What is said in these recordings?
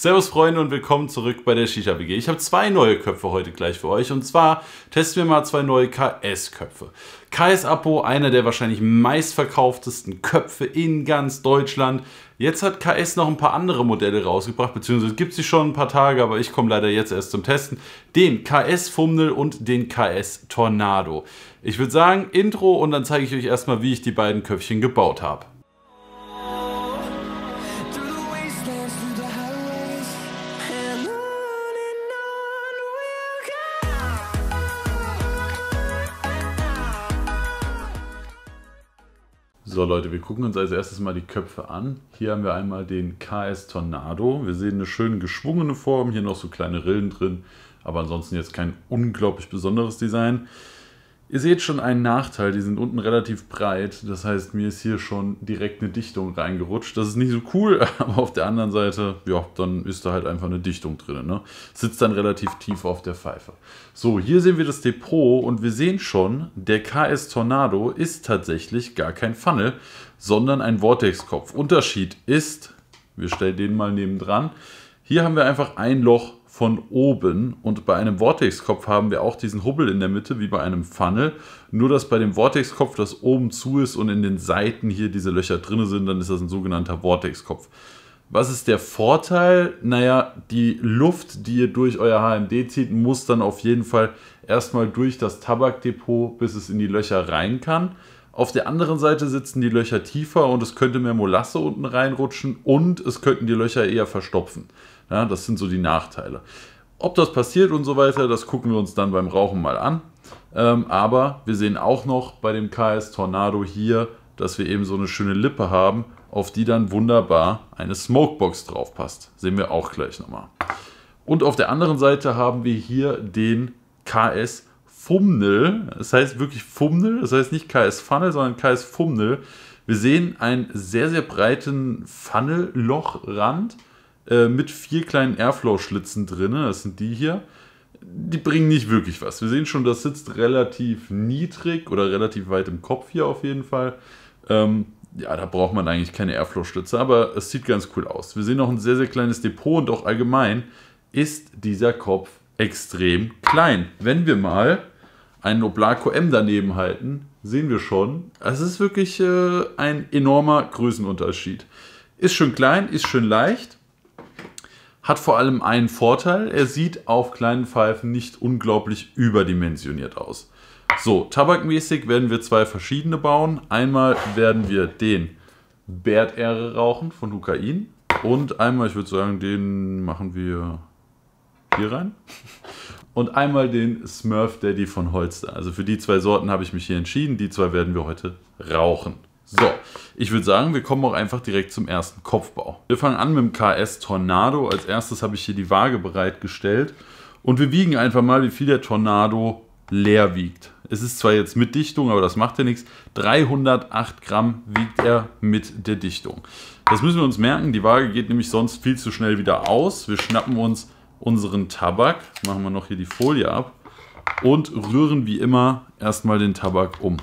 Servus Freunde und willkommen zurück bei der Shisha WG. Ich habe zwei neue Köpfe heute gleich für euch und zwar testen wir mal zwei neue KS-Köpfe. KS Apo, einer der wahrscheinlich meistverkauftesten Köpfe in ganz Deutschland. Jetzt hat KS noch ein paar andere Modelle rausgebracht, beziehungsweise gibt sie schon ein paar Tage, aber ich komme leider jetzt erst zum Testen. Den KS Fummel und den KS Tornado. Ich würde sagen, Intro und dann zeige ich euch erstmal, wie ich die beiden Köpfchen gebaut habe. So Leute, wir gucken uns als erstes mal die Köpfe an. Hier haben wir einmal den KS Tornado. Wir sehen eine schön geschwungene Form, hier noch so kleine Rillen drin, aber ansonsten jetzt kein unglaublich besonderes Design. Ihr seht schon einen Nachteil, die sind unten relativ breit. Das heißt, mir ist hier schon direkt eine Dichtung reingerutscht. Das ist nicht so cool, aber auf der anderen Seite, ja, dann ist da halt einfach eine Dichtung drin. Ne? Sitzt dann relativ tief auf der Pfeife. So, hier sehen wir das Depot und wir sehen schon, der KS Tornado ist tatsächlich gar kein Funnel, sondern ein Vortex-Kopf. Unterschied ist, wir stellen den mal nebendran, hier haben wir einfach ein Loch von oben. Und bei einem Vortexkopf haben wir auch diesen Hubbel in der Mitte, wie bei einem Funnel. Nur, dass bei dem Vortexkopf das oben zu ist und in den Seiten hier diese Löcher drin sind, dann ist das ein sogenannter Vortexkopf. Was ist der Vorteil? Naja, die Luft, die ihr durch euer HMD zieht, muss dann auf jeden Fall erstmal durch das Tabakdepot, bis es in die Löcher rein kann. Auf der anderen Seite sitzen die Löcher tiefer und es könnte mehr Molasse unten reinrutschen und es könnten die Löcher eher verstopfen. Ja, das sind so die Nachteile. Ob das passiert und so weiter, das gucken wir uns dann beim Rauchen mal an. Ähm, aber wir sehen auch noch bei dem KS Tornado hier, dass wir eben so eine schöne Lippe haben, auf die dann wunderbar eine Smokebox drauf passt. Sehen wir auch gleich nochmal. Und auf der anderen Seite haben wir hier den KS Fumnel. Das heißt wirklich Fumnel, das heißt nicht KS Funnel, sondern KS Fumnel. Wir sehen einen sehr, sehr breiten Funnelloch rand äh, mit vier kleinen Airflow-Schlitzen drin. Das sind die hier. Die bringen nicht wirklich was. Wir sehen schon, das sitzt relativ niedrig oder relativ weit im Kopf hier auf jeden Fall. Ähm, ja, da braucht man eigentlich keine airflow schlitze aber es sieht ganz cool aus. Wir sehen noch ein sehr, sehr kleines Depot und auch allgemein ist dieser Kopf extrem klein. Wenn wir mal einen Oblaco M daneben halten, sehen wir schon, es ist wirklich äh, ein enormer Größenunterschied. Ist schön klein, ist schön leicht, hat vor allem einen Vorteil, er sieht auf kleinen Pfeifen nicht unglaublich überdimensioniert aus. So, tabakmäßig werden wir zwei verschiedene bauen. Einmal werden wir den Bärtähre rauchen von Hukain und einmal, ich würde sagen, den machen wir hier rein. Und einmal den Smurf Daddy von Holster. Also für die zwei Sorten habe ich mich hier entschieden. Die zwei werden wir heute rauchen. So, ich würde sagen, wir kommen auch einfach direkt zum ersten Kopfbau. Wir fangen an mit dem KS Tornado. Als erstes habe ich hier die Waage bereitgestellt. Und wir wiegen einfach mal, wie viel der Tornado leer wiegt. Es ist zwar jetzt mit Dichtung, aber das macht ja nichts. 308 Gramm wiegt er mit der Dichtung. Das müssen wir uns merken. Die Waage geht nämlich sonst viel zu schnell wieder aus. Wir schnappen uns unseren Tabak, machen wir noch hier die Folie ab und rühren wie immer erstmal den Tabak um.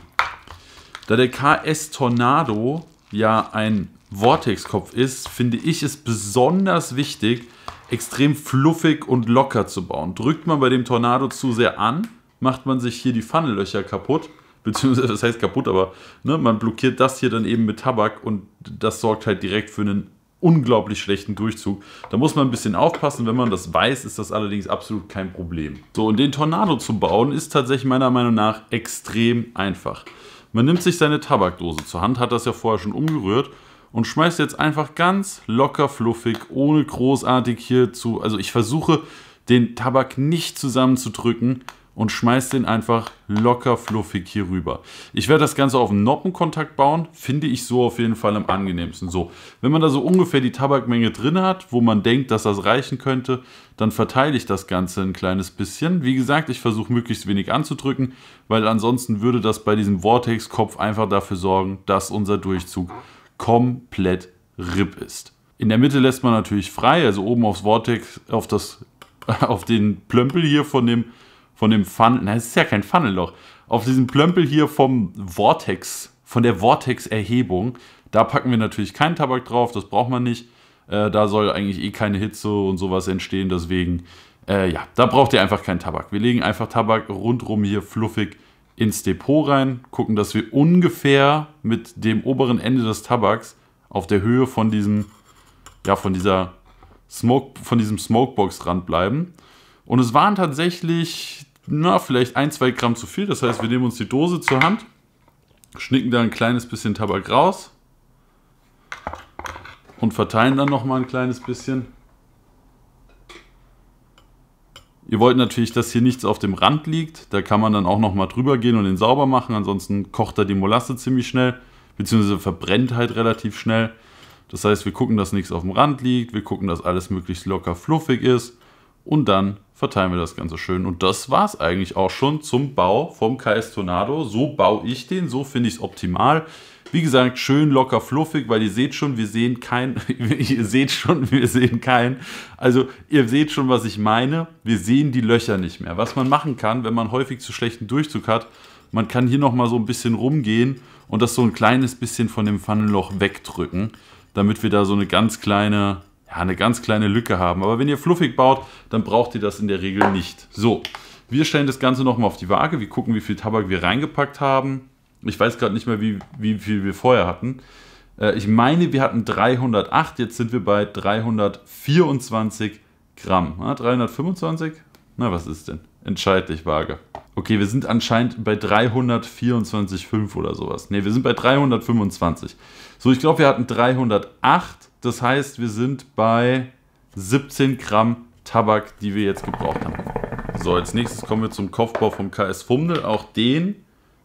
Da der KS Tornado ja ein Vortexkopf ist, finde ich es besonders wichtig, extrem fluffig und locker zu bauen. Drückt man bei dem Tornado zu sehr an, macht man sich hier die Pfannenlöcher kaputt, beziehungsweise das heißt kaputt, aber ne, man blockiert das hier dann eben mit Tabak und das sorgt halt direkt für einen unglaublich schlechten Durchzug. Da muss man ein bisschen aufpassen, wenn man das weiß, ist das allerdings absolut kein Problem. So, und den Tornado zu bauen ist tatsächlich meiner Meinung nach extrem einfach. Man nimmt sich seine Tabakdose zur Hand, hat das ja vorher schon umgerührt und schmeißt jetzt einfach ganz locker fluffig, ohne großartig hier zu. Also ich versuche den Tabak nicht zusammenzudrücken und schmeißt den einfach locker fluffig hier rüber. Ich werde das Ganze auf einen Noppenkontakt bauen, finde ich so auf jeden Fall am angenehmsten. So, wenn man da so ungefähr die Tabakmenge drin hat, wo man denkt, dass das reichen könnte, dann verteile ich das Ganze ein kleines bisschen. Wie gesagt, ich versuche möglichst wenig anzudrücken, weil ansonsten würde das bei diesem Vortex-Kopf einfach dafür sorgen, dass unser Durchzug komplett RIP ist. In der Mitte lässt man natürlich frei, also oben aufs Vortex, auf, das, auf den Plömpel hier von dem von dem Funnel, na, es ist ja kein Funnelloch, auf diesem Plömpel hier vom Vortex, von der Vortex-Erhebung, da packen wir natürlich keinen Tabak drauf, das braucht man nicht. Äh, da soll eigentlich eh keine Hitze und sowas entstehen, deswegen, äh, ja, da braucht ihr einfach keinen Tabak. Wir legen einfach Tabak rundrum hier fluffig ins Depot rein, gucken, dass wir ungefähr mit dem oberen Ende des Tabaks auf der Höhe von diesem, ja, von dieser Smoke, von diesem Smokebox-Rand bleiben. Und es waren tatsächlich na, vielleicht ein, zwei Gramm zu viel. Das heißt, wir nehmen uns die Dose zur Hand, schnicken da ein kleines bisschen Tabak raus und verteilen dann nochmal ein kleines bisschen. Ihr wollt natürlich, dass hier nichts auf dem Rand liegt. Da kann man dann auch nochmal drüber gehen und den sauber machen. Ansonsten kocht da die Molasse ziemlich schnell, beziehungsweise verbrennt halt relativ schnell. Das heißt, wir gucken, dass nichts auf dem Rand liegt. Wir gucken, dass alles möglichst locker fluffig ist und dann verteilen wir das Ganze schön. Und das war es eigentlich auch schon zum Bau vom KS Tornado. So baue ich den, so finde ich es optimal. Wie gesagt, schön locker fluffig, weil ihr seht schon, wir sehen kein, ihr seht schon, wir sehen keinen. Also ihr seht schon, was ich meine. Wir sehen die Löcher nicht mehr. Was man machen kann, wenn man häufig zu schlechten Durchzug hat, man kann hier nochmal so ein bisschen rumgehen und das so ein kleines bisschen von dem Pfannenloch wegdrücken, damit wir da so eine ganz kleine ja, eine ganz kleine Lücke haben. Aber wenn ihr fluffig baut, dann braucht ihr das in der Regel nicht. So, wir stellen das Ganze nochmal auf die Waage. Wir gucken, wie viel Tabak wir reingepackt haben. Ich weiß gerade nicht mehr, wie, wie viel wir vorher hatten. Äh, ich meine, wir hatten 308, jetzt sind wir bei 324 Gramm. 325? Na, was ist denn? Entscheidlich, dich, Waage. Okay, wir sind anscheinend bei 324,5 oder sowas. Ne, wir sind bei 325. So, ich glaube, wir hatten 308 das heißt, wir sind bei 17 Gramm Tabak, die wir jetzt gebraucht haben. So, als nächstes kommen wir zum Kopfbau vom KS Fummel. Auch den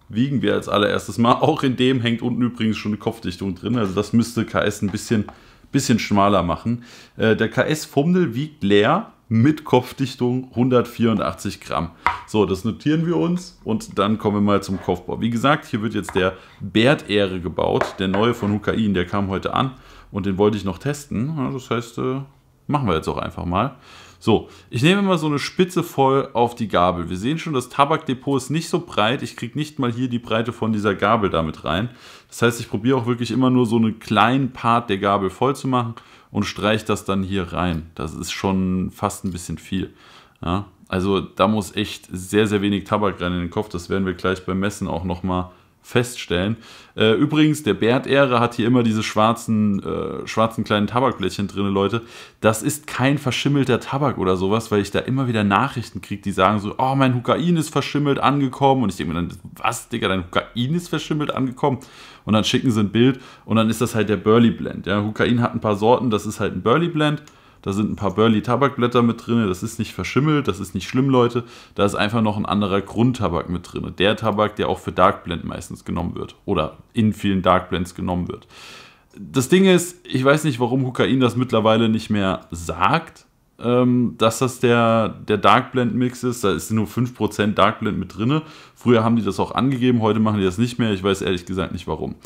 wiegen wir als allererstes mal. Auch in dem hängt unten übrigens schon eine Kopfdichtung drin. Also das müsste KS ein bisschen, bisschen schmaler machen. Äh, der KS Fummel wiegt leer mit Kopfdichtung 184 Gramm. So, das notieren wir uns und dann kommen wir mal zum Kopfbau. Wie gesagt, hier wird jetzt der Bärtehre gebaut, der neue von Hukain, der kam heute an und den wollte ich noch testen. das heißt, äh, machen wir jetzt auch einfach mal. So, ich nehme mal so eine Spitze voll auf die Gabel. Wir sehen schon, das Tabakdepot ist nicht so breit. Ich kriege nicht mal hier die Breite von dieser Gabel damit rein. Das heißt, ich probiere auch wirklich immer nur so einen kleinen Part der Gabel voll zu machen und streiche das dann hier rein. Das ist schon fast ein bisschen viel. Ja, also da muss echt sehr, sehr wenig Tabak rein in den Kopf. Das werden wir gleich beim Messen auch nochmal mal feststellen. Äh, übrigens, der Bärtehre hat hier immer diese schwarzen, äh, schwarzen kleinen Tabakblättchen drin, Leute. Das ist kein verschimmelter Tabak oder sowas, weil ich da immer wieder Nachrichten kriege, die sagen so, oh, mein Hukain ist verschimmelt angekommen. Und ich denke mir dann, was, Digga, dein Hukain ist verschimmelt angekommen? Und dann schicken sie ein Bild und dann ist das halt der Burley Blend. Ja, Hukain hat ein paar Sorten, das ist halt ein Burley Blend. Da sind ein paar Burley-Tabakblätter mit drin. Das ist nicht verschimmelt, das ist nicht schlimm, Leute. Da ist einfach noch ein anderer Grundtabak mit drin. Der Tabak, der auch für Darkblend meistens genommen wird. Oder in vielen Darkblends genommen wird. Das Ding ist, ich weiß nicht, warum Hukain das mittlerweile nicht mehr sagt ähm, dass das der, der Dark Blend Mix ist. Da ist nur 5% Dark Blend mit drin. Früher haben die das auch angegeben, heute machen die das nicht mehr. Ich weiß ehrlich gesagt nicht warum.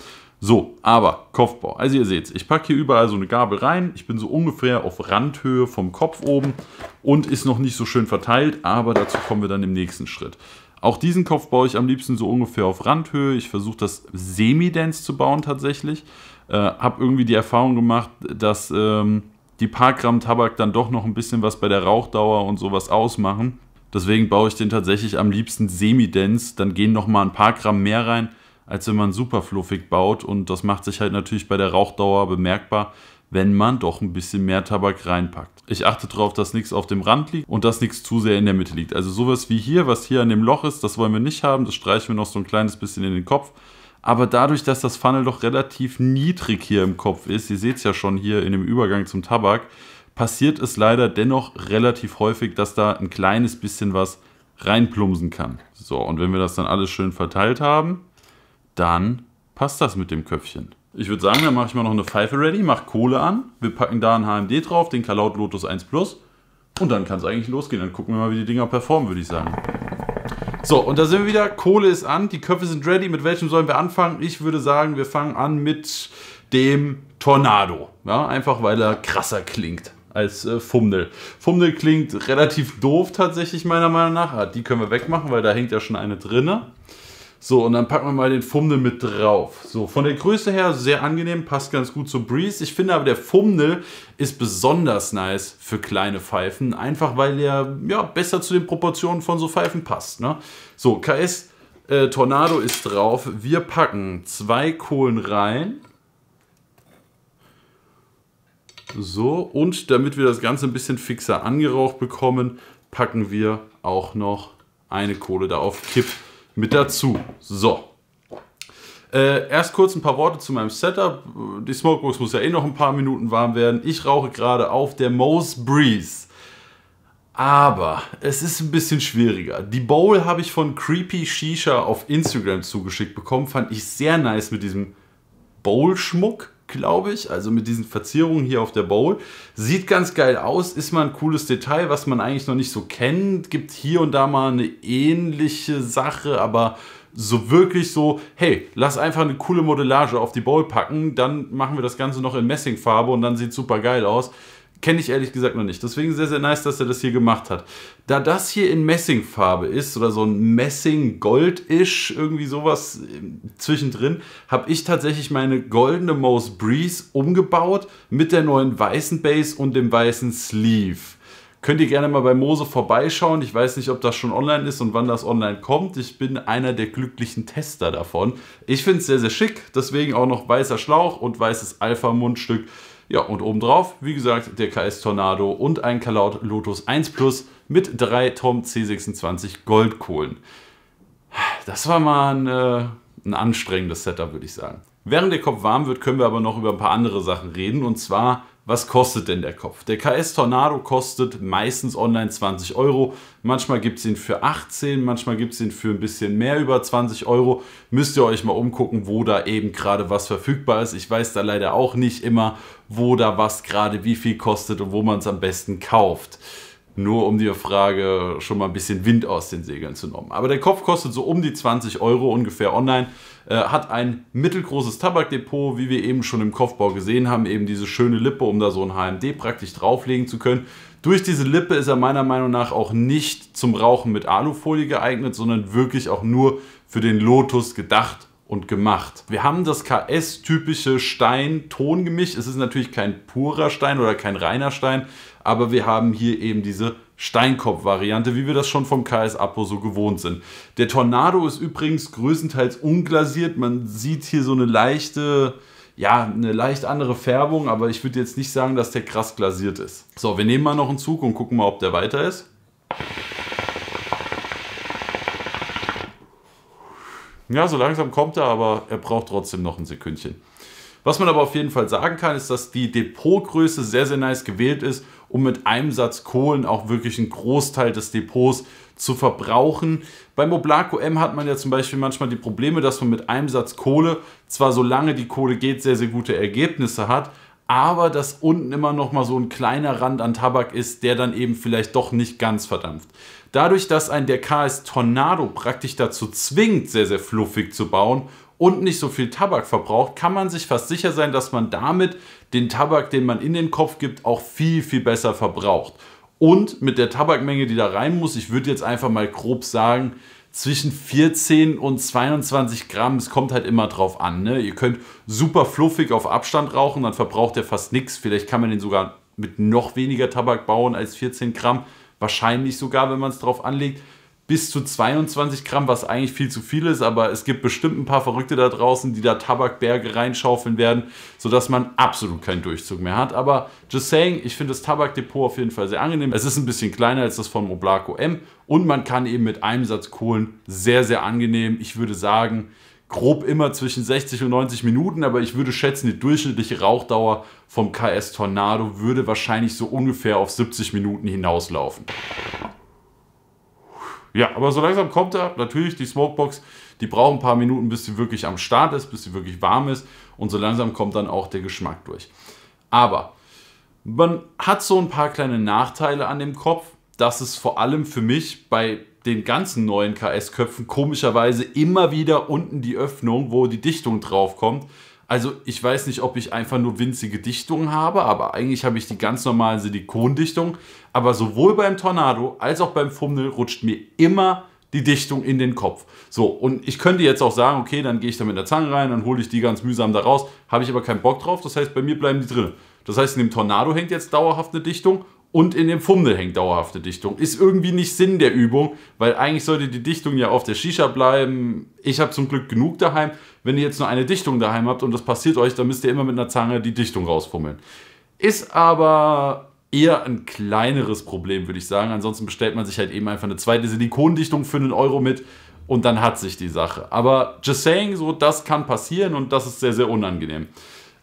So, aber Kopfbau. Also ihr seht, ich packe hier überall so eine Gabel rein. Ich bin so ungefähr auf Randhöhe vom Kopf oben und ist noch nicht so schön verteilt, aber dazu kommen wir dann im nächsten Schritt. Auch diesen Kopf baue ich am liebsten so ungefähr auf Randhöhe. Ich versuche das semi-dense zu bauen tatsächlich. Äh, Habe irgendwie die Erfahrung gemacht, dass... Ähm, die paar Gramm Tabak dann doch noch ein bisschen was bei der Rauchdauer und sowas ausmachen. Deswegen baue ich den tatsächlich am liebsten semi-dense. Dann gehen noch mal ein paar Gramm mehr rein, als wenn man super fluffig baut. Und das macht sich halt natürlich bei der Rauchdauer bemerkbar, wenn man doch ein bisschen mehr Tabak reinpackt. Ich achte darauf, dass nichts auf dem Rand liegt und dass nichts zu sehr in der Mitte liegt. Also sowas wie hier, was hier an dem Loch ist, das wollen wir nicht haben. Das streichen wir noch so ein kleines bisschen in den Kopf. Aber dadurch, dass das Funnel doch relativ niedrig hier im Kopf ist, ihr seht es ja schon hier in dem Übergang zum Tabak, passiert es leider dennoch relativ häufig, dass da ein kleines bisschen was reinplumpsen kann. So, und wenn wir das dann alles schön verteilt haben, dann passt das mit dem Köpfchen. Ich würde sagen, dann mache ich mal noch eine Pfeife ready, mache Kohle an, wir packen da ein HMD drauf, den Kalaut Lotus 1 Plus und dann kann es eigentlich losgehen. Dann gucken wir mal, wie die Dinger performen, würde ich sagen. So, und da sind wir wieder. Kohle ist an, die Köpfe sind ready. Mit welchem sollen wir anfangen? Ich würde sagen, wir fangen an mit dem Tornado. Ja, einfach weil er krasser klingt als äh, Fumnel. Fumnel klingt relativ doof tatsächlich meiner Meinung nach. Ah, die können wir wegmachen, weil da hängt ja schon eine drinne. So, und dann packen wir mal den Fumnel mit drauf. So, von der Größe her sehr angenehm, passt ganz gut zu Breeze. Ich finde aber, der Fumnel ist besonders nice für kleine Pfeifen, einfach weil er ja, besser zu den Proportionen von so Pfeifen passt. Ne? So, KS äh, Tornado ist drauf. Wir packen zwei Kohlen rein. So, und damit wir das Ganze ein bisschen fixer angeraucht bekommen, packen wir auch noch eine Kohle da auf Kipp mit dazu. So. Äh, erst kurz ein paar Worte zu meinem Setup. Die Smokebox muss ja eh noch ein paar Minuten warm werden. Ich rauche gerade auf der Mose Breeze. Aber es ist ein bisschen schwieriger. Die Bowl habe ich von Creepy Shisha auf Instagram zugeschickt bekommen. Fand ich sehr nice mit diesem Bowl-Schmuck glaube ich. Also mit diesen Verzierungen hier auf der Bowl. Sieht ganz geil aus, ist mal ein cooles Detail, was man eigentlich noch nicht so kennt. Gibt hier und da mal eine ähnliche Sache, aber so wirklich so, hey, lass einfach eine coole Modellage auf die Bowl packen, dann machen wir das Ganze noch in Messingfarbe und dann sieht super geil aus kenne ich ehrlich gesagt noch nicht. Deswegen sehr, sehr nice, dass er das hier gemacht hat. Da das hier in Messingfarbe ist oder so ein Messing-Gold-ish, irgendwie sowas ähm, zwischendrin, habe ich tatsächlich meine goldene Mose Breeze umgebaut mit der neuen weißen Base und dem weißen Sleeve. Könnt ihr gerne mal bei Mose vorbeischauen. Ich weiß nicht, ob das schon online ist und wann das online kommt. Ich bin einer der glücklichen Tester davon. Ich finde es sehr, sehr schick. Deswegen auch noch weißer Schlauch und weißes Alpha-Mundstück. Ja, und obendrauf, wie gesagt, der KS Tornado und ein Kalaut Lotus 1 Plus mit drei Tom C26 Goldkohlen. Das war mal ein, äh, ein anstrengendes Setup, würde ich sagen. Während der Kopf warm wird, können wir aber noch über ein paar andere Sachen reden. Und zwar was kostet denn der Kopf? Der KS Tornado kostet meistens online 20 Euro. Manchmal gibt es ihn für 18, manchmal gibt es ihn für ein bisschen mehr über 20 Euro. Müsst ihr euch mal umgucken, wo da eben gerade was verfügbar ist. Ich weiß da leider auch nicht immer, wo da was gerade wie viel kostet und wo man es am besten kauft nur um die Frage schon mal ein bisschen Wind aus den Segeln zu nehmen. Aber der Kopf kostet so um die 20 Euro ungefähr online, äh, hat ein mittelgroßes Tabakdepot, wie wir eben schon im Kopfbau gesehen haben, eben diese schöne Lippe, um da so ein HMD praktisch drauflegen zu können. Durch diese Lippe ist er meiner Meinung nach auch nicht zum Rauchen mit Alufolie geeignet, sondern wirklich auch nur für den Lotus gedacht und gemacht. Wir haben das KS-typische tongemisch Es ist natürlich kein purer Stein oder kein reiner Stein, aber wir haben hier eben diese Steinkopf-Variante, wie wir das schon vom KS Apo so gewohnt sind. Der Tornado ist übrigens größtenteils unglasiert. Man sieht hier so eine leichte, ja, eine leicht andere Färbung, aber ich würde jetzt nicht sagen, dass der krass glasiert ist. So, wir nehmen mal noch einen Zug und gucken mal, ob der weiter ist. Ja, so langsam kommt er, aber er braucht trotzdem noch ein Sekündchen. Was man aber auf jeden Fall sagen kann, ist, dass die Depotgröße sehr, sehr nice gewählt ist um mit einem Satz Kohlen auch wirklich einen Großteil des Depots zu verbrauchen. Beim Oblaco M hat man ja zum Beispiel manchmal die Probleme, dass man mit einem Satz Kohle zwar solange die Kohle geht sehr, sehr gute Ergebnisse hat, aber dass unten immer noch mal so ein kleiner Rand an Tabak ist, der dann eben vielleicht doch nicht ganz verdampft. Dadurch, dass ein der KS Tornado praktisch dazu zwingt, sehr, sehr fluffig zu bauen und nicht so viel Tabak verbraucht, kann man sich fast sicher sein, dass man damit den Tabak, den man in den Kopf gibt, auch viel, viel besser verbraucht. Und mit der Tabakmenge, die da rein muss, ich würde jetzt einfach mal grob sagen, zwischen 14 und 22 Gramm, es kommt halt immer drauf an. Ne? Ihr könnt super fluffig auf Abstand rauchen, dann verbraucht er fast nichts. Vielleicht kann man den sogar mit noch weniger Tabak bauen als 14 Gramm. Wahrscheinlich sogar, wenn man es drauf anlegt bis zu 22 Gramm, was eigentlich viel zu viel ist, aber es gibt bestimmt ein paar Verrückte da draußen, die da Tabakberge reinschaufeln werden, sodass man absolut keinen Durchzug mehr hat. Aber just saying, ich finde das Tabakdepot auf jeden Fall sehr angenehm. Es ist ein bisschen kleiner als das von Oblaco M und man kann eben mit einem Satz Kohlen sehr, sehr angenehm, ich würde sagen, grob immer zwischen 60 und 90 Minuten, aber ich würde schätzen, die durchschnittliche Rauchdauer vom KS Tornado würde wahrscheinlich so ungefähr auf 70 Minuten hinauslaufen. Ja, aber so langsam kommt er. Natürlich, die Smokebox, die braucht ein paar Minuten, bis sie wirklich am Start ist, bis sie wirklich warm ist. Und so langsam kommt dann auch der Geschmack durch. Aber man hat so ein paar kleine Nachteile an dem Kopf, dass es vor allem für mich bei den ganzen neuen KS-Köpfen komischerweise immer wieder unten die Öffnung, wo die Dichtung drauf kommt, also ich weiß nicht, ob ich einfach nur winzige Dichtungen habe, aber eigentlich habe ich die ganz normalen Silikondichtungen. Aber sowohl beim Tornado als auch beim Fummel rutscht mir immer die Dichtung in den Kopf. So, und ich könnte jetzt auch sagen, okay, dann gehe ich da mit der Zange rein, dann hole ich die ganz mühsam da raus. Habe ich aber keinen Bock drauf, das heißt, bei mir bleiben die drin. Das heißt, in dem Tornado hängt jetzt dauerhaft eine Dichtung und in dem Fummel hängt dauerhafte Dichtung. Ist irgendwie nicht Sinn der Übung, weil eigentlich sollte die Dichtung ja auf der Shisha bleiben. Ich habe zum Glück genug daheim. Wenn ihr jetzt nur eine Dichtung daheim habt und das passiert euch, dann müsst ihr immer mit einer Zange die Dichtung rausfummeln. Ist aber eher ein kleineres Problem, würde ich sagen. Ansonsten bestellt man sich halt eben einfach eine zweite Silikondichtung für einen Euro mit und dann hat sich die Sache. Aber just saying, so, das kann passieren und das ist sehr, sehr unangenehm.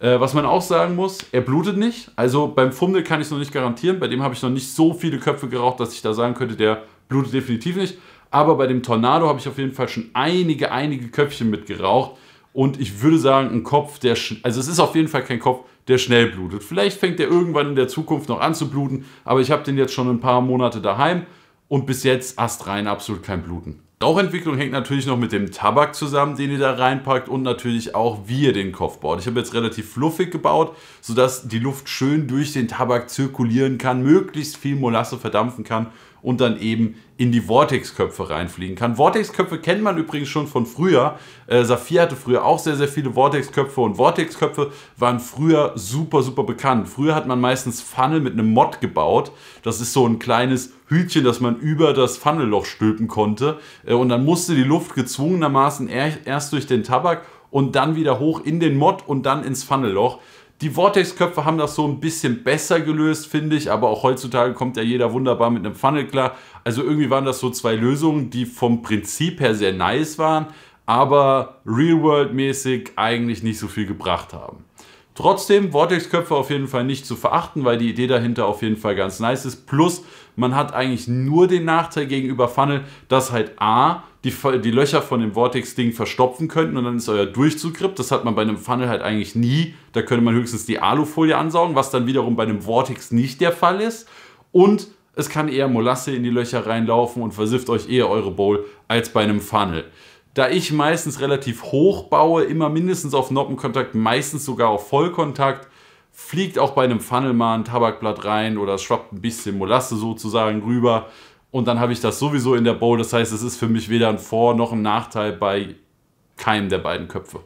Äh, was man auch sagen muss, er blutet nicht. Also beim Fummel kann ich es noch nicht garantieren. Bei dem habe ich noch nicht so viele Köpfe geraucht, dass ich da sagen könnte, der blutet definitiv nicht. Aber bei dem Tornado habe ich auf jeden Fall schon einige, einige Köpfchen mitgeraucht. Und ich würde sagen, ein Kopf, der. Also, es ist auf jeden Fall kein Kopf, der schnell blutet. Vielleicht fängt der irgendwann in der Zukunft noch an zu bluten, aber ich habe den jetzt schon ein paar Monate daheim und bis jetzt astrein absolut kein Bluten. Rauchentwicklung hängt natürlich noch mit dem Tabak zusammen, den ihr da reinpackt und natürlich auch, wie ihr den Kopf baut. Ich habe jetzt relativ fluffig gebaut, sodass die Luft schön durch den Tabak zirkulieren kann, möglichst viel Molasse verdampfen kann und dann eben in die Vortex-Köpfe reinfliegen kann. Vortex-Köpfe kennt man übrigens schon von früher. Äh, Saphir hatte früher auch sehr, sehr viele Vortex-Köpfe und Vortex-Köpfe waren früher super, super bekannt. Früher hat man meistens Funnel mit einem Mod gebaut. Das ist so ein kleines Hütchen, das man über das Funnelloch stülpen konnte. Äh, und dann musste die Luft gezwungenermaßen erst durch den Tabak und dann wieder hoch in den Mod und dann ins Funnelloch. Die Vortex-Köpfe haben das so ein bisschen besser gelöst, finde ich, aber auch heutzutage kommt ja jeder wunderbar mit einem Funnel klar. Also irgendwie waren das so zwei Lösungen, die vom Prinzip her sehr nice waren, aber Real-World-mäßig eigentlich nicht so viel gebracht haben. Trotzdem, Vortex-Köpfe auf jeden Fall nicht zu verachten, weil die Idee dahinter auf jeden Fall ganz nice ist. Plus, man hat eigentlich nur den Nachteil gegenüber Funnel, dass halt A, die, die Löcher von dem Vortex-Ding verstopfen könnten und dann ist euer Durchzuggrip. Das hat man bei einem Funnel halt eigentlich nie. Da könnte man höchstens die Alufolie ansaugen, was dann wiederum bei einem Vortex nicht der Fall ist. Und es kann eher Molasse in die Löcher reinlaufen und versifft euch eher eure Bowl als bei einem Funnel. Da ich meistens relativ hoch baue, immer mindestens auf Noppenkontakt, meistens sogar auf Vollkontakt, fliegt auch bei einem Funnel mal ein Tabakblatt rein oder es schwappt ein bisschen Molasse sozusagen rüber und dann habe ich das sowieso in der Bowl. Das heißt, es ist für mich weder ein Vor- noch ein Nachteil bei keinem der beiden Köpfe.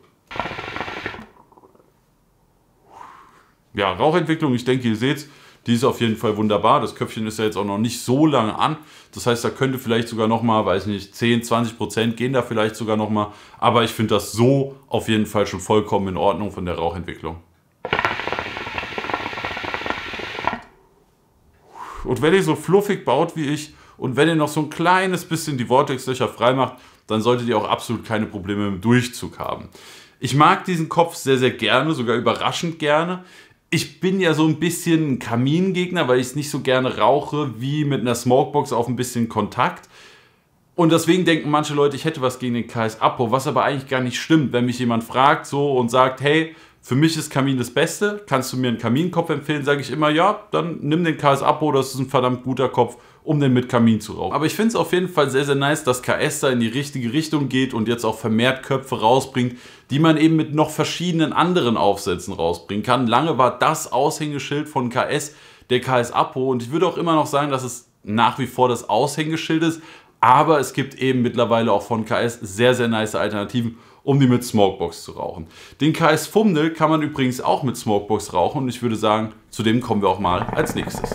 Ja, Rauchentwicklung, ich denke, ihr seht die ist auf jeden Fall wunderbar. Das Köpfchen ist ja jetzt auch noch nicht so lange an. Das heißt, da könnte vielleicht sogar nochmal, weiß nicht, 10, 20 Prozent gehen da vielleicht sogar nochmal. Aber ich finde das so auf jeden Fall schon vollkommen in Ordnung von der Rauchentwicklung. Und wenn ihr so fluffig baut wie ich, und wenn ihr noch so ein kleines bisschen die Vortexlöcher freimacht, dann solltet ihr auch absolut keine Probleme im Durchzug haben. Ich mag diesen Kopf sehr, sehr gerne, sogar überraschend gerne. Ich bin ja so ein bisschen ein Kamingegner, weil ich es nicht so gerne rauche wie mit einer Smokebox auf ein bisschen Kontakt. Und deswegen denken manche Leute, ich hätte was gegen den KS Apo, was aber eigentlich gar nicht stimmt, wenn mich jemand fragt so und sagt, hey, für mich ist Kamin das Beste, kannst du mir einen Kaminkopf empfehlen, sage ich immer, ja, dann nimm den KS Apo, das ist ein verdammt guter Kopf um den mit Kamin zu rauchen. Aber ich finde es auf jeden Fall sehr, sehr nice, dass KS da in die richtige Richtung geht und jetzt auch vermehrt Köpfe rausbringt, die man eben mit noch verschiedenen anderen Aufsätzen rausbringen kann. Lange war das Aushängeschild von KS der KS Apo und ich würde auch immer noch sagen, dass es nach wie vor das Aushängeschild ist, aber es gibt eben mittlerweile auch von KS sehr, sehr nice Alternativen um die mit Smokebox zu rauchen. Den KS Fumnel kann man übrigens auch mit Smokebox rauchen und ich würde sagen, zu dem kommen wir auch mal als nächstes.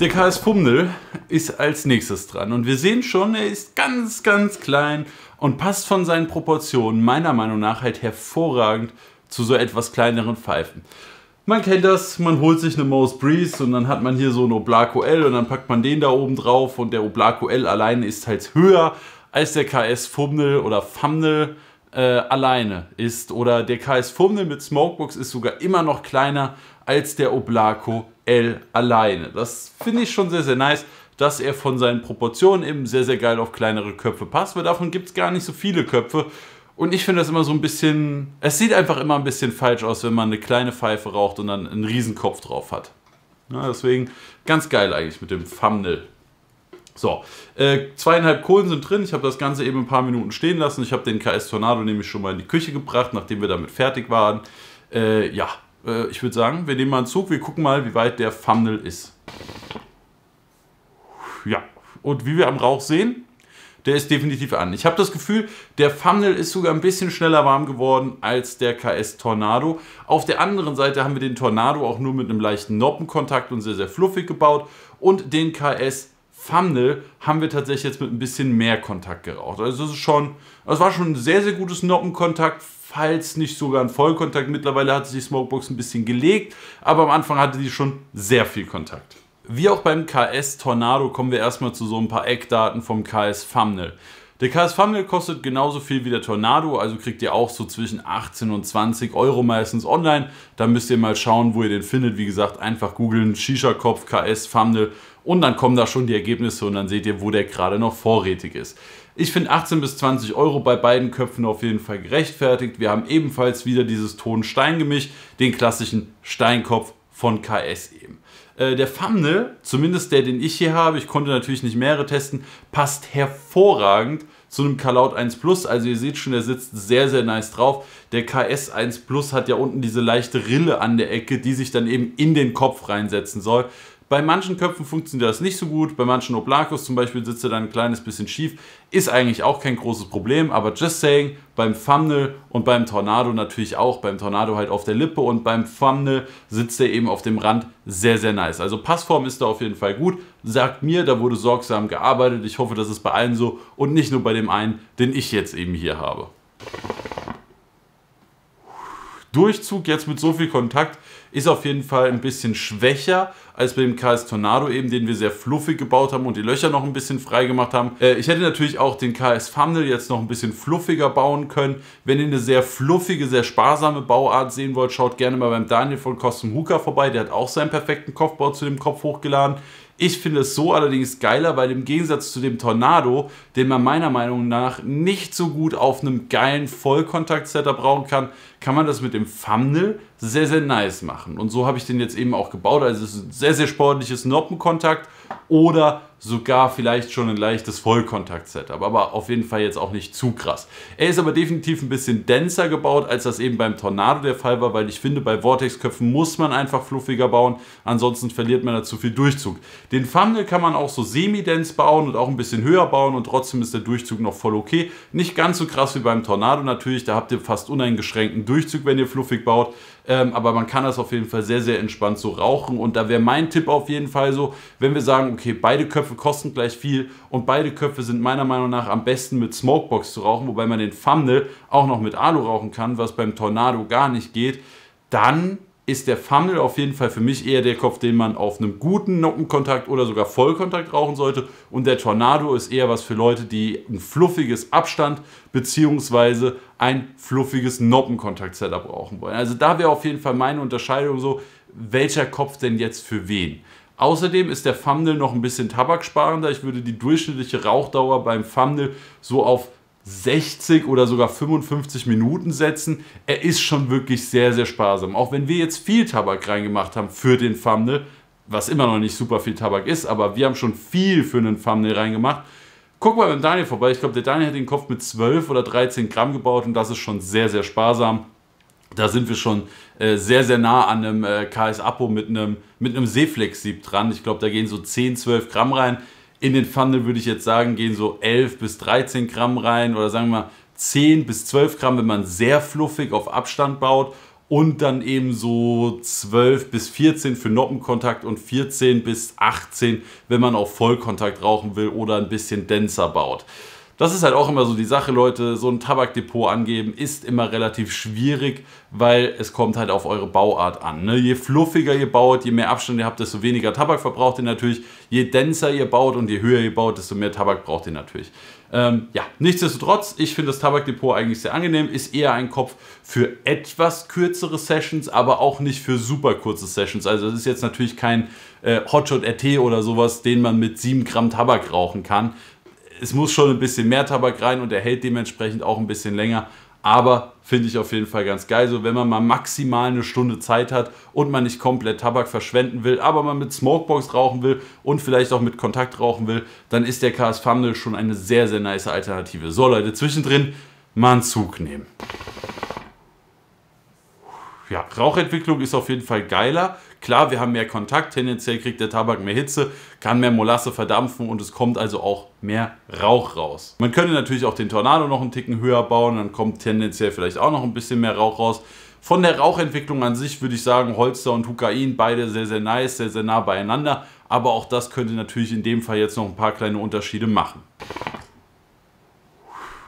Der KS Fumnel ist als nächstes dran und wir sehen schon, er ist ganz, ganz klein und passt von seinen Proportionen meiner Meinung nach halt hervorragend zu so etwas kleineren Pfeifen. Man kennt das, man holt sich eine Mouse Breeze und dann hat man hier so einen Oblaco L und dann packt man den da oben drauf und der Oblaco L allein ist halt höher als der KS Fumnel oder Fumnel äh, alleine ist oder der KS Fumne mit Smokebox ist sogar immer noch kleiner als der Oblako L alleine. Das finde ich schon sehr, sehr nice, dass er von seinen Proportionen eben sehr, sehr geil auf kleinere Köpfe passt, weil davon gibt es gar nicht so viele Köpfe. Und ich finde das immer so ein bisschen, es sieht einfach immer ein bisschen falsch aus, wenn man eine kleine Pfeife raucht und dann einen Riesenkopf drauf hat. Ja, deswegen ganz geil eigentlich mit dem Thumbnail. So, äh, zweieinhalb Kohlen sind drin. Ich habe das Ganze eben ein paar Minuten stehen lassen. Ich habe den KS Tornado nämlich schon mal in die Küche gebracht, nachdem wir damit fertig waren. Äh, ja, äh, ich würde sagen, wir nehmen mal einen Zug. Wir gucken mal, wie weit der Thumbnail ist. Ja, und wie wir am Rauch sehen, der ist definitiv an. Ich habe das Gefühl, der Thumbnail ist sogar ein bisschen schneller warm geworden als der KS Tornado. Auf der anderen Seite haben wir den Tornado auch nur mit einem leichten Noppenkontakt und sehr, sehr fluffig gebaut und den KS Tornado. Thumbnail haben wir tatsächlich jetzt mit ein bisschen mehr Kontakt geraucht. Also es ist schon, es war schon ein sehr, sehr gutes Noppenkontakt, falls nicht sogar ein Vollkontakt. Mittlerweile hat sich die Smokebox ein bisschen gelegt, aber am Anfang hatte sie schon sehr viel Kontakt. Wie auch beim KS Tornado kommen wir erstmal zu so ein paar Eckdaten vom KS Thumbnail. Der KS Thumbnail kostet genauso viel wie der Tornado, also kriegt ihr auch so zwischen 18 und 20 Euro meistens online. Da müsst ihr mal schauen, wo ihr den findet. Wie gesagt, einfach googeln, Shisha-Kopf, KS Thumbnail und dann kommen da schon die Ergebnisse und dann seht ihr, wo der gerade noch vorrätig ist. Ich finde 18 bis 20 Euro bei beiden Köpfen auf jeden Fall gerechtfertigt. Wir haben ebenfalls wieder dieses Ton-Stein-Gemisch, den klassischen Steinkopf von KS eben. Äh, der Thumbnail, zumindest der, den ich hier habe, ich konnte natürlich nicht mehrere testen, passt hervorragend zu einem Kalaut 1 Plus. Also ihr seht schon, der sitzt sehr, sehr nice drauf. Der KS 1 Plus hat ja unten diese leichte Rille an der Ecke, die sich dann eben in den Kopf reinsetzen soll. Bei manchen Köpfen funktioniert das nicht so gut, bei manchen Oblakos zum Beispiel sitzt er dann ein kleines bisschen schief. Ist eigentlich auch kein großes Problem, aber just saying, beim Thumbnail und beim Tornado natürlich auch. Beim Tornado halt auf der Lippe und beim Thumbnail sitzt er eben auf dem Rand sehr, sehr nice. Also Passform ist da auf jeden Fall gut. Sagt mir, da wurde sorgsam gearbeitet. Ich hoffe, das ist bei allen so und nicht nur bei dem einen, den ich jetzt eben hier habe. Durchzug jetzt mit so viel Kontakt ist auf jeden Fall ein bisschen schwächer als bei dem KS Tornado eben, den wir sehr fluffig gebaut haben und die Löcher noch ein bisschen frei gemacht haben. Äh, ich hätte natürlich auch den KS Thumbnail jetzt noch ein bisschen fluffiger bauen können. Wenn ihr eine sehr fluffige, sehr sparsame Bauart sehen wollt, schaut gerne mal beim Daniel von Custom Hooker vorbei. Der hat auch seinen perfekten Kopfbau zu dem Kopf hochgeladen. Ich finde es so allerdings geiler, weil im Gegensatz zu dem Tornado, den man meiner Meinung nach nicht so gut auf einem geilen Vollkontakt-Setup brauchen kann, kann man das mit dem Thumbnail sehr, sehr nice machen. Und so habe ich den jetzt eben auch gebaut. Also es ist sehr, sehr sportliches Noppenkontakt oder sogar vielleicht schon ein leichtes Vollkontakt-Setup, aber auf jeden Fall jetzt auch nicht zu krass. Er ist aber definitiv ein bisschen denser gebaut, als das eben beim Tornado der Fall war, weil ich finde, bei Vortex-Köpfen muss man einfach fluffiger bauen, ansonsten verliert man da zu viel Durchzug. Den Funnel kann man auch so semi-dens bauen und auch ein bisschen höher bauen und trotzdem ist der Durchzug noch voll okay. Nicht ganz so krass wie beim Tornado natürlich, da habt ihr fast uneingeschränkten Durchzug, wenn ihr fluffig baut, ähm, aber man kann das auf jeden Fall sehr, sehr entspannt so rauchen und da wäre mein Tipp auf jeden Fall so, wenn wir sagen, sagen, okay, beide Köpfe kosten gleich viel und beide Köpfe sind meiner Meinung nach am besten mit Smokebox zu rauchen, wobei man den Thumbnail auch noch mit Alu rauchen kann, was beim Tornado gar nicht geht, dann ist der Thumbnail auf jeden Fall für mich eher der Kopf, den man auf einem guten Noppenkontakt oder sogar Vollkontakt rauchen sollte. Und der Tornado ist eher was für Leute, die ein fluffiges Abstand bzw. ein fluffiges Noppenkontakt-Setup brauchen wollen. Also da wäre auf jeden Fall meine Unterscheidung so, welcher Kopf denn jetzt für wen. Außerdem ist der Thumbnail noch ein bisschen tabaksparender. Ich würde die durchschnittliche Rauchdauer beim Thumbnail so auf 60 oder sogar 55 Minuten setzen. Er ist schon wirklich sehr, sehr sparsam. Auch wenn wir jetzt viel Tabak reingemacht haben für den Thumbnail, was immer noch nicht super viel Tabak ist, aber wir haben schon viel für einen Thumbnail reingemacht. Guck mal beim Daniel vorbei. Ich glaube, der Daniel hat den Kopf mit 12 oder 13 Gramm gebaut und das ist schon sehr, sehr sparsam da sind wir schon äh, sehr, sehr nah an einem äh, KS Apo mit einem, mit einem Seeflex-Sieb dran. Ich glaube, da gehen so 10, 12 Gramm rein. In den Pfanne würde ich jetzt sagen, gehen so 11 bis 13 Gramm rein oder sagen wir mal 10 bis 12 Gramm, wenn man sehr fluffig auf Abstand baut. Und dann eben so 12 bis 14 für Noppenkontakt und 14 bis 18, wenn man auf Vollkontakt rauchen will oder ein bisschen denser baut. Das ist halt auch immer so die Sache, Leute. So ein Tabakdepot angeben ist immer relativ schwierig, weil es kommt halt auf eure Bauart an. Ne? Je fluffiger ihr baut, je mehr Abstand ihr habt, desto weniger Tabak verbraucht ihr natürlich. Je denser ihr baut und je höher ihr baut, desto mehr Tabak braucht ihr natürlich. Ähm, ja, nichtsdestotrotz, ich finde das Tabakdepot eigentlich sehr angenehm. Ist eher ein Kopf für etwas kürzere Sessions, aber auch nicht für super kurze Sessions. Also es ist jetzt natürlich kein äh, Hotshot RT oder sowas, den man mit 7 Gramm Tabak rauchen kann es muss schon ein bisschen mehr Tabak rein und er hält dementsprechend auch ein bisschen länger. Aber finde ich auf jeden Fall ganz geil. So, wenn man mal maximal eine Stunde Zeit hat und man nicht komplett Tabak verschwenden will, aber man mit Smokebox rauchen will und vielleicht auch mit Kontakt rauchen will, dann ist der KS Famnel schon eine sehr, sehr nice Alternative. So, Leute, zwischendrin mal einen Zug nehmen. Ja, Rauchentwicklung ist auf jeden Fall geiler. Klar, wir haben mehr Kontakt, tendenziell kriegt der Tabak mehr Hitze, kann mehr Molasse verdampfen und es kommt also auch mehr Rauch raus. Man könnte natürlich auch den Tornado noch einen Ticken höher bauen, dann kommt tendenziell vielleicht auch noch ein bisschen mehr Rauch raus. Von der Rauchentwicklung an sich würde ich sagen, Holster und Hukain, beide sehr, sehr nice, sehr, sehr nah beieinander. Aber auch das könnte natürlich in dem Fall jetzt noch ein paar kleine Unterschiede machen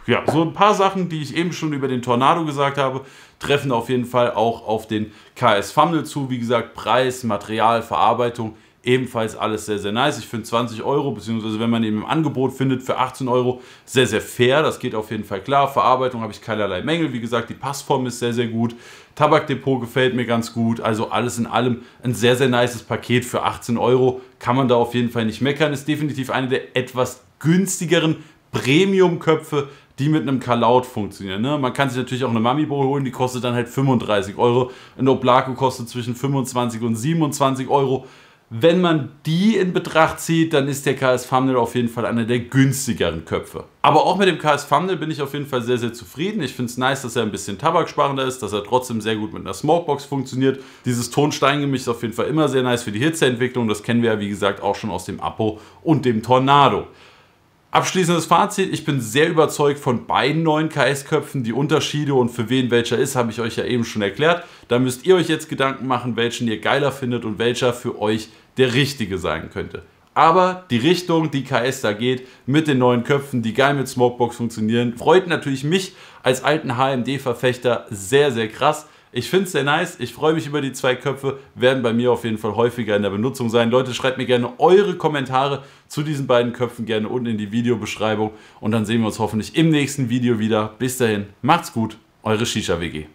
ja, so ein paar Sachen, die ich eben schon über den Tornado gesagt habe, treffen auf jeden Fall auch auf den KS Funnel zu. Wie gesagt, Preis, Material, Verarbeitung, ebenfalls alles sehr, sehr nice. Ich finde 20 Euro, beziehungsweise wenn man eben im Angebot findet, für 18 Euro sehr, sehr fair. Das geht auf jeden Fall klar. Verarbeitung habe ich keinerlei Mängel. Wie gesagt, die Passform ist sehr, sehr gut. Tabakdepot gefällt mir ganz gut. Also alles in allem ein sehr, sehr nices Paket für 18 Euro. Kann man da auf jeden Fall nicht meckern. Ist definitiv eine der etwas günstigeren Premium-Köpfe, die mit einem Kalaut funktionieren. Ne? Man kann sich natürlich auch eine Mami Bowl holen, die kostet dann halt 35 Euro. Ein Oblaco kostet zwischen 25 und 27 Euro. Wenn man die in Betracht zieht, dann ist der KS Thumbnail auf jeden Fall einer der günstigeren Köpfe. Aber auch mit dem KS Thumbnail bin ich auf jeden Fall sehr, sehr zufrieden. Ich finde es nice, dass er ein bisschen tabaksparender ist, dass er trotzdem sehr gut mit einer Smokebox funktioniert. Dieses Tonsteingemisch ist auf jeden Fall immer sehr nice für die Hitzeentwicklung. Das kennen wir ja, wie gesagt, auch schon aus dem Apo und dem Tornado. Abschließendes Fazit, ich bin sehr überzeugt von beiden neuen KS-Köpfen. Die Unterschiede und für wen welcher ist, habe ich euch ja eben schon erklärt. Da müsst ihr euch jetzt Gedanken machen, welchen ihr geiler findet und welcher für euch der richtige sein könnte. Aber die Richtung, die KS da geht, mit den neuen Köpfen, die geil mit Smokebox funktionieren, freut natürlich mich als alten HMD-Verfechter sehr, sehr krass. Ich finde es sehr nice. Ich freue mich über die zwei Köpfe. Werden bei mir auf jeden Fall häufiger in der Benutzung sein. Leute, schreibt mir gerne eure Kommentare zu diesen beiden Köpfen gerne unten in die Videobeschreibung. Und dann sehen wir uns hoffentlich im nächsten Video wieder. Bis dahin, macht's gut, eure Shisha-WG.